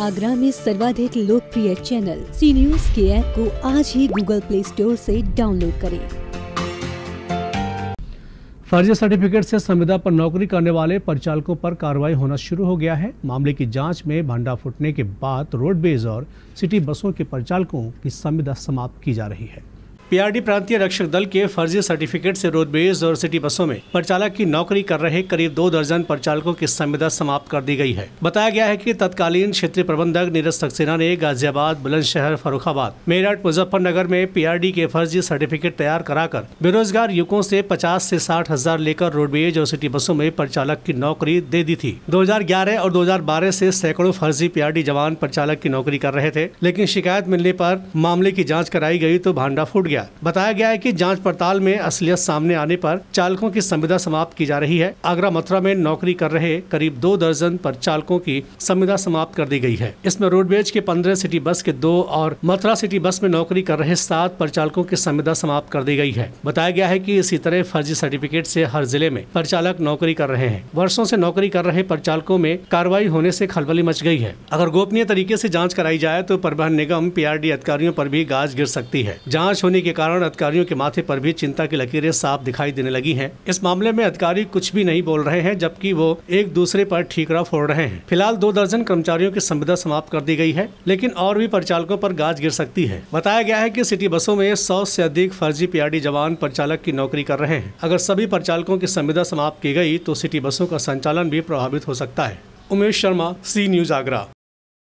आगरा में सर्वाधिक लोकप्रिय चैनल सी न्यूज के ऐप को आज ही गूगल प्ले स्टोर से डाउनलोड करें फर्जी सर्टिफिकेट से संविदा पर नौकरी करने वाले परिचालकों पर कार्रवाई होना शुरू हो गया है मामले की जांच में भंडा फूटने के बाद रोडवेज और सिटी बसों के परिचालकों की संविदा समाप्त की जा रही है पीआरडी प्रांतीय रक्षक दल के फर्जी सर्टिफिकेट से रोडवेज और सिटी बसों में परिचालक की नौकरी कर रहे करीब दो दर्जन परिचालकों की संविदा समाप्त कर दी गई है बताया गया है कि तत्कालीन क्षेत्रीय प्रबंधक नीरज सक्सेना ने गाजियाबाद बुलंदशहर फरुखाबाद मेरठ मुजफ्फरनगर में पीआरडी के फर्जी सर्टिफिकेट तैयार कराकर बेरोजगार युवकों से पचास से साठ हजार लेकर रोडवेज और सिटी बसों में परिचालक की नौकरी दे दी थी दो और दो से सैकड़ों फर्जी पीआरडी जवान परिचालक की नौकरी कर रहे थे लेकिन शिकायत मिलने पर मामले की जाँच कराई गयी तो भांडा फूट गया गया बताया गया है कि जांच पड़ताल में असलियत सामने आने पर चालकों की संविदा समाप्त की जा रही है आगरा मथुरा में नौकरी कर रहे करीब दो दर्जन पर चालकों की संविदा समाप्त कर दी गई है इसमें रोडवेज के पंद्रह सिटी बस के दो और मथुरा सिटी बस में नौकरी कर रहे सात परिचालकों की संविदा समाप्त कर दी गई है बताया गया है कि इसी तरह फर्जी सर्टिफिकेट से हर जिले में परिचालक नौकरी कर रहे हैं वर्षों से नौकरी कर रहे परिचालकों में कार्रवाई होने से खलबली मच गई है अगर गोपनीय तरीके से जांच कराई जाए तो परिवहन निगम पीआरडी अधिकारियों पर भी गाज गिर सकती है जांच होने के के कारण अधिकारियों के माथे पर भी चिंता की लकीरें साफ दिखाई देने लगी हैं इस मामले में अधिकारी कुछ भी नहीं बोल रहे हैं जबकि वो एक दूसरे पर ठीकरा फोड़ रहे हैं फिलहाल दो दर्जन कर्मचारियों की संविदा समाप्त कर दी गई है लेकिन और भी परिचालकों पर गाज गिर सकती है बताया गया है की सिटी बसों में सौ से अधिक फर्जी पी जवान परिचालक की नौकरी कर रहे हैं अगर सभी परिचालकों की संविदा समाप्त की गयी तो सिटी बसों का संचालन भी प्रभावित हो सकता है उमेश शर्मा सी न्यूज आगरा